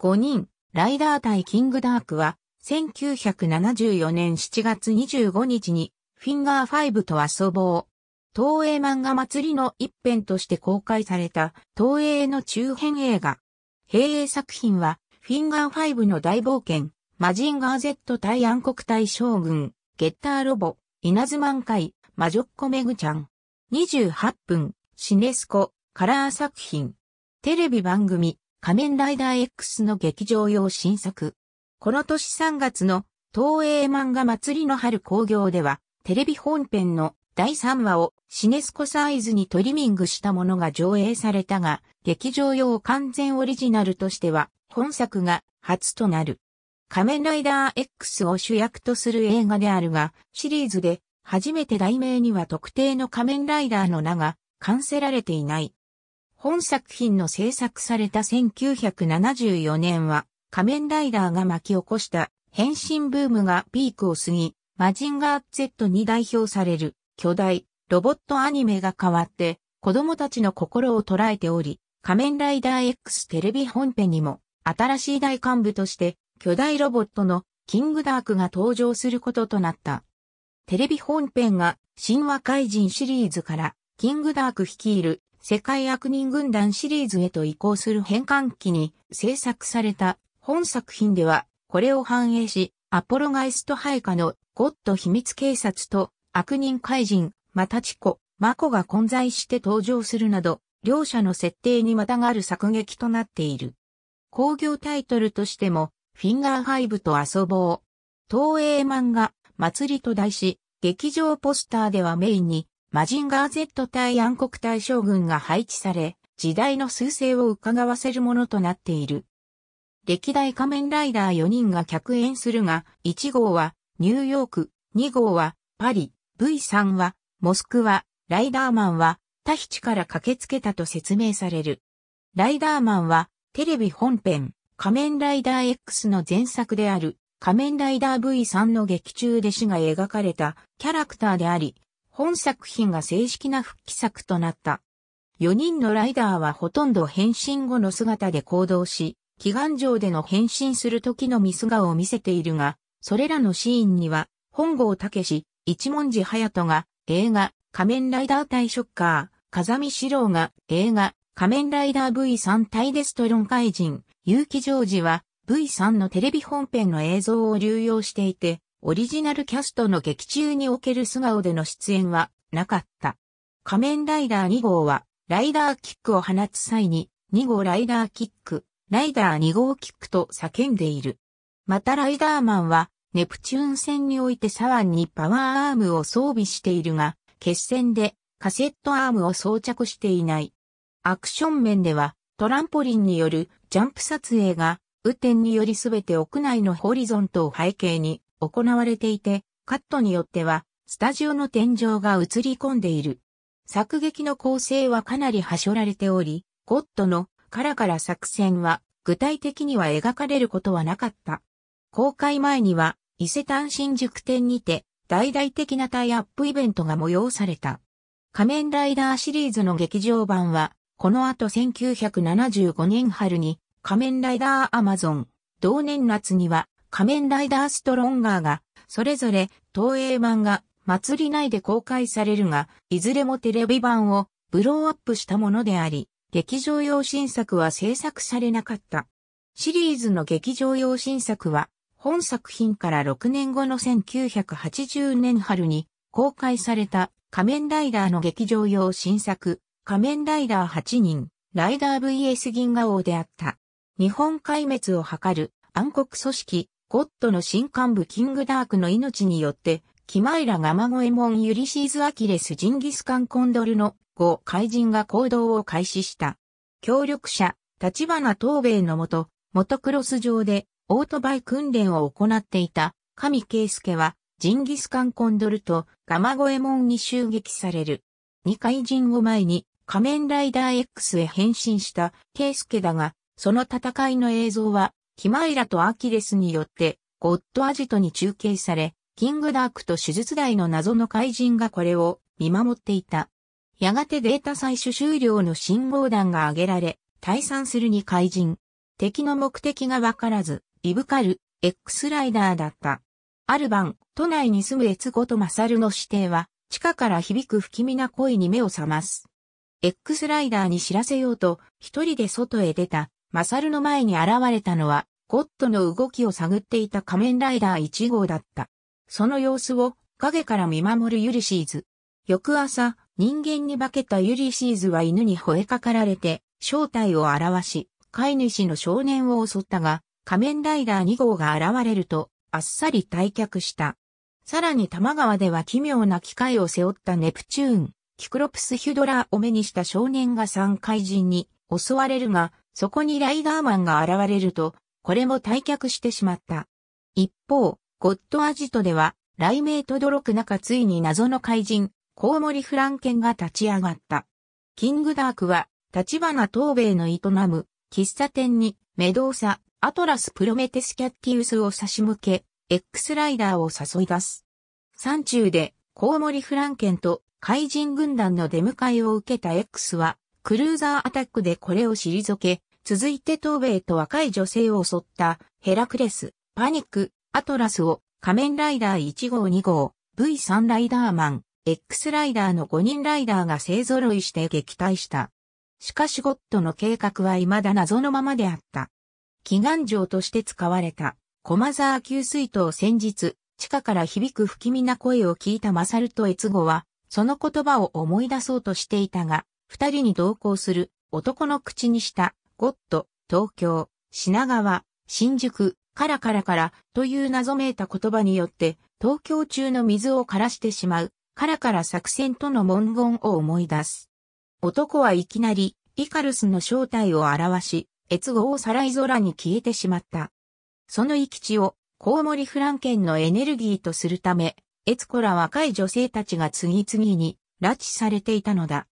5人、ライダー対キングダークは、1974年7月25日に、フィンガー5と遊ぼう。東映漫画祭りの一編として公開された、東映の中編映画。平映作品は、フィンガー5の大冒険、マジンガー Z 対暗黒対将軍、ゲッターロボ、稲妻満マ魔女っ子メグちゃん。28分、シネスコ、カラー作品。テレビ番組、仮面ライダー X の劇場用新作。この年3月の東映漫画祭りの春興行では、テレビ本編の第3話をシネスコサイズにトリミングしたものが上映されたが、劇場用完全オリジナルとしては、本作が初となる。仮面ライダー X を主役とする映画であるが、シリーズで初めて題名には特定の仮面ライダーの名が完成られていない。本作品の制作された1974年は、仮面ライダーが巻き起こした変身ブームがピークを過ぎ、マジンガー Z に代表される巨大ロボットアニメが変わって子供たちの心を捉えており、仮面ライダー X テレビ本編にも新しい大幹部として巨大ロボットのキングダークが登場することとなった。テレビ本編が神話怪人シリーズからキングダーク率いる世界悪人軍団シリーズへと移行する変換期に制作された本作品では、これを反映し、アポロガイスト配下のゴッド秘密警察と悪人怪人、マタチコ、マコが混在して登場するなど、両者の設定にまたがる作劇となっている。工業タイトルとしても、フィンガーハイブと遊ぼう。東映漫画、祭りと題し、劇場ポスターではメインに、マジンガー Z 対暗黒大将軍が配置され、時代の趨勢を伺わせるものとなっている。歴代仮面ライダー4人が客演するが、1号はニューヨーク、2号はパリ、V3 はモスクワ、ライダーマンはタヒチから駆けつけたと説明される。ライダーマンはテレビ本編、仮面ライダー X の前作である仮面ライダー V3 の劇中で死が描かれたキャラクターであり、本作品が正式な復帰作となった。4人のライダーはほとんど変身後の姿で行動し、祈願城での変身する時のミス顔を見せているが、それらのシーンには、本郷武一文字隼人が映画仮面ライダー対ショッカー、風見四郎が映画仮面ライダー V3 対デストロン怪人、結城ジョージは V3 のテレビ本編の映像を流用していて、オリジナルキャストの劇中における素顔での出演はなかった。仮面ライダー2号は、ライダーキックを放つ際に、2号ライダーキック、ライダー2号キックと叫んでいる。またライダーマンは、ネプチューン戦においてサワンにパワーアームを装備しているが、決戦でカセットアームを装着していない。アクション面では、トランポリンによるジャンプ撮影が、雨天によりすべて屋内のホリゾントを背景に行われていて、カットによっては、スタジオの天井が映り込んでいる。作劇の構成はかなりはしょられており、ゴッドのカラカラ作戦は具体的には描かれることはなかった。公開前には伊勢丹新宿店にて大々的なタイアップイベントが催された。仮面ライダーシリーズの劇場版は、この後1975年春に仮面ライダーアマゾン、同年夏には仮面ライダーストロンガーが、それぞれ東映版が祭り内で公開されるが、いずれもテレビ版をブローアップしたものであり、劇場用新作は制作されなかった。シリーズの劇場用新作は、本作品から6年後の1980年春に公開された仮面ライダーの劇場用新作、仮面ライダー8人、ライダー VS 銀河王であった。日本壊滅を図る暗黒組織ゴッドの新幹部キングダークの命によって、キマイラガマゴエモンユリシーズ・アキレス・ジンギスカン・コンドルの5怪人が行動を開始した。協力者、立花東米のもと、モトクロス上でオートバイ訓練を行っていた神圭介は、ジンギスカン・コンドルとガマゴエモンに襲撃される。二怪人を前に仮面ライダー X へ変身した圭介だが、その戦いの映像はヒマイラとアキレスによって、ゴッドアジトに中継され、キングダークと手術台の謎の怪人がこれを見守っていた。やがてデータ採取終了の信号弾が挙げられ、退散するに怪人。敵の目的がわからず、リブカル、X ライダーだった。ある晩、都内に住む越後とマサルの指定は、地下から響く不気味な声に目を覚ます。X ライダーに知らせようと、一人で外へ出た、マサルの前に現れたのは、ゴッドの動きを探っていた仮面ライダー1号だった。その様子を影から見守るユリシーズ。翌朝、人間に化けたユリシーズは犬に吠えかかられて、正体を表し、飼い主の少年を襲ったが、仮面ライダー2号が現れると、あっさり退却した。さらに玉川では奇妙な機械を背負ったネプチューン、キクロプスヒュドラーを目にした少年が3怪人に襲われるが、そこにライダーマンが現れると、これも退却してしまった。一方、ゴッドアジトでは、雷鳴とどろく中ついに謎の怪人、コウモリフランケンが立ち上がった。キングダークは、立花東米の営む、喫茶店に、メドーサ、アトラスプロメテスキャッティウスを差し向け、X ライダーを誘い出す。山中で、コウモリフランケンと怪人軍団の出迎えを受けた X は、クルーザーアタックでこれを退け、続いて東米と若い女性を襲ったヘラクレス、パニック、アトラスを仮面ライダー1号2号、V3 ライダーマン、X ライダーの5人ライダーが勢揃いして撃退した。しかしゴッドの計画は未だ謎のままであった。祈願城として使われた、駒沢給水塔先日、地下から響く不気味な声を聞いたマサルと越後は、その言葉を思い出そうとしていたが、二人に同行する男の口にしたゴッド、東京、品川、新宿、カラカラからという謎めいた言葉によって東京中の水を枯らしてしまうカラカラ作戦との文言を思い出す。男はいきなりイカルスの正体を表し、越後をさらい空に消えてしまった。その行き地をコウモリフランケンのエネルギーとするため、越子ら若い女性たちが次々に拉致されていたのだ。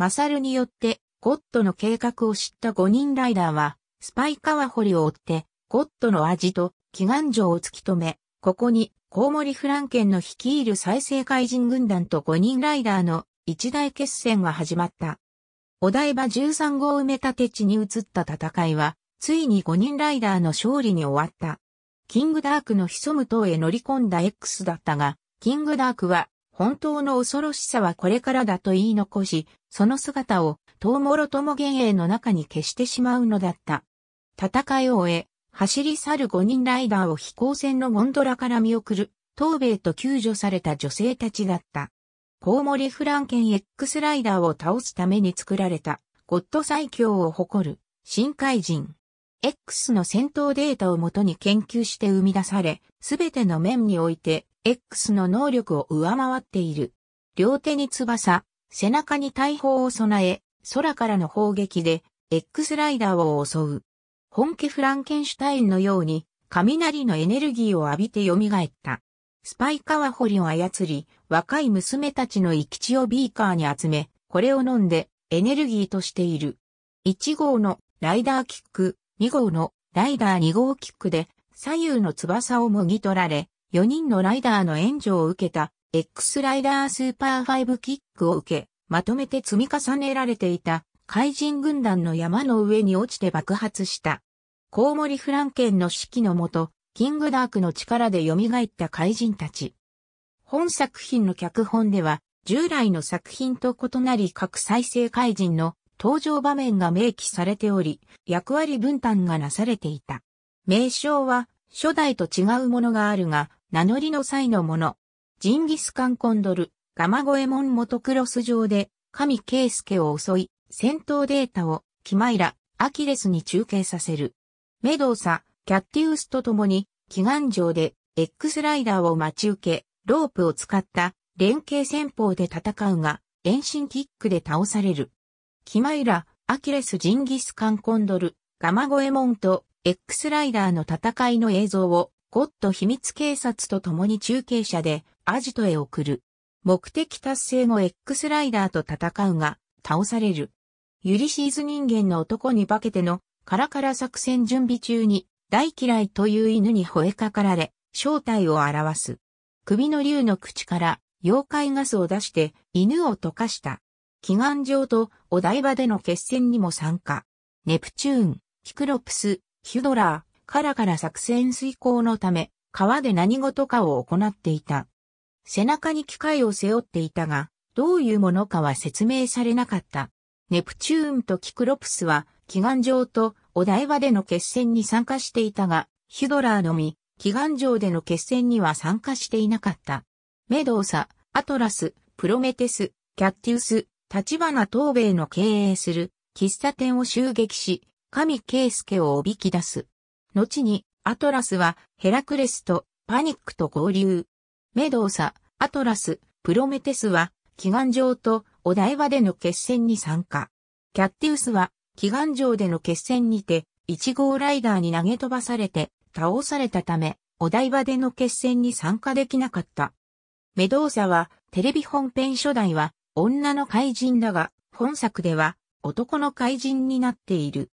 マサルによってゴッドの計画を知った五人ライダーは、スパイカワホリを追って、ゴッドの味と祈願城を突き止め、ここにコウモリ・フランケンの率いる再生怪人軍団と五人ライダーの一大決戦が始まった。お台場13号埋め立て地に移った戦いは、ついに五人ライダーの勝利に終わった。キングダークの潜む塔へ乗り込んだ X だったが、キングダークは、本当の恐ろしさはこれからだと言い残し、その姿を、トウモロトモ幻影の中に消してしまうのだった。戦いを終え、走り去る5人ライダーを飛行船のゴンドラから見送る、東米と救助された女性たちだった。コウモリフランケン X ライダーを倒すために作られた、ゴッド最強を誇る、深海人。X の戦闘データをもとに研究して生み出され、すべての面において、X の能力を上回っている。両手に翼、背中に大砲を備え、空からの砲撃で X ライダーを襲う。本家フランケンシュタインのように雷のエネルギーを浴びて蘇った。スパイカワホリを操り、若い娘たちの生き血をビーカーに集め、これを飲んでエネルギーとしている。1号のライダーキック、2号のライダー2号キックで左右の翼をもぎ取られ、4人のライダーの援助を受けた X ライダースーパー5キックを受け、まとめて積み重ねられていた怪人軍団の山の上に落ちて爆発した。コウモリフランケンの指揮のもと、キングダークの力で蘇った怪人たち。本作品の脚本では、従来の作品と異なり各再生怪人の登場場面が明記されており、役割分担がなされていた。名称は、初代と違うものがあるが、名乗りの際のもの、ジンギスカンコンドル、ガマゴエモンモトクロス上で、神圭介を襲い、戦闘データを、キマイラ、アキレスに中継させる。メドーサ、キャッティウスと共に、祈願城で、X ライダーを待ち受け、ロープを使った連携戦法で戦うが、遠心キックで倒される。キマイラ、アキレス・ジンギスカン・コンドル、ガマゴエモンと X ライダーの戦いの映像をゴッド秘密警察と共に中継車でアジトへ送る。目的達成後 X ライダーと戦うが、倒される。ユリシーズ人間の男に化けてのカラカラ作戦準備中に大嫌いという犬に吠えかかられ、正体を表す。首の竜の口から妖怪ガスを出して犬を溶かした。祈願場とお台場での決戦にも参加。ネプチューン、ヒクロプス、ヒュドラー、からから作戦遂行のため、川で何事かを行っていた。背中に機械を背負っていたが、どういうものかは説明されなかった。ネプチューンとキクロプスは、祈願場とお台場での決戦に参加していたが、ヒュドラーのみ、祈願場での決戦には参加していなかった。メドーサ、アトラス、プロメテス、キャッティウス、立花東米の経営する喫茶店を襲撃し、神圭介をおびき出す。後に、アトラスはヘラクレスとパニックと合流。メドーサ、アトラス、プロメテスは祈願場とお台場での決戦に参加。キャッティウスは祈願場での決戦にて1号ライダーに投げ飛ばされて倒されたため、お台場での決戦に参加できなかった。メドーサはテレビ本編初代は女の怪人だが、本作では男の怪人になっている。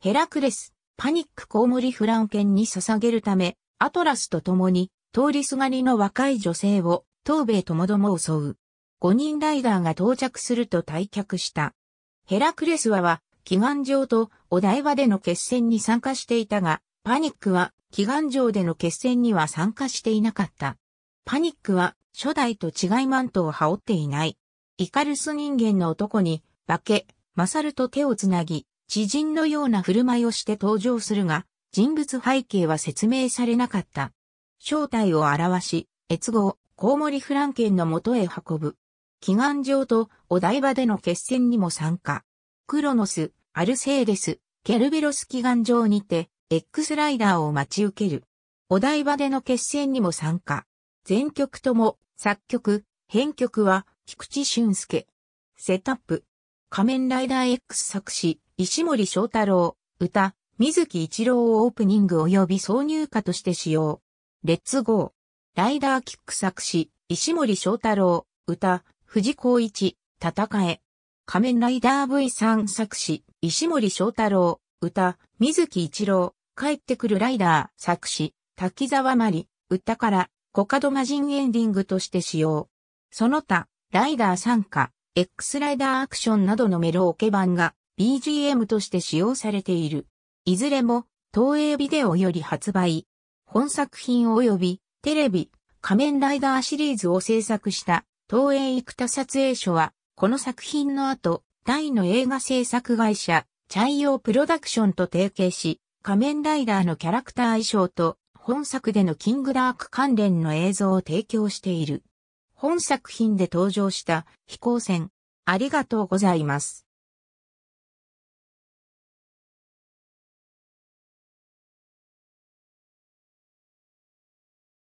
ヘラクレス、パニックコウモリフランケンに捧げるため、アトラスと共に、通りすがりの若い女性を、東米ともども襲う。5人ライダーが到着すると退却した。ヘラクレスワは、祈願場とお台場での決戦に参加していたが、パニックは祈願場での決戦には参加していなかった。パニックは初代と違いマントを羽織っていない。イカルス人間の男に、化け、マサルと手をつなぎ、知人のような振る舞いをして登場するが、人物背景は説明されなかった。正体を表し、越後をコウモリフランケンの元へ運ぶ。祈願場とお台場での決戦にも参加。クロノス、アルセーデス、ケルベロス祈願場にて、X ライダーを待ち受ける。お台場での決戦にも参加。全曲とも、作曲、編曲は、菊池俊介。セットアップ。仮面ライダー X 作詞、石森章太郎、歌、水木一郎をオープニング及び挿入歌として使用。レッツゴー。ライダーキック作詞、石森章太郎、歌、藤孝一、戦え。仮面ライダー V3 作詞、石森章太郎、歌、水木一郎、帰ってくるライダー作詞、滝沢まり、歌から、コカドマジンエンディングとして使用。その他、ライダー参加、X ライダーアクションなどのメロオケ版が BGM として使用されている。いずれも、東映ビデオより発売。本作品及び、テレビ、仮面ライダーシリーズを制作した、東映生田撮影所は、この作品の後、大の映画制作会社、チャイオプロダクションと提携し、仮面ライダーのキャラクター衣装と、本作でのキングダーク関連の映像を提供している。本作品で登場した飛行船、ありがとうございます。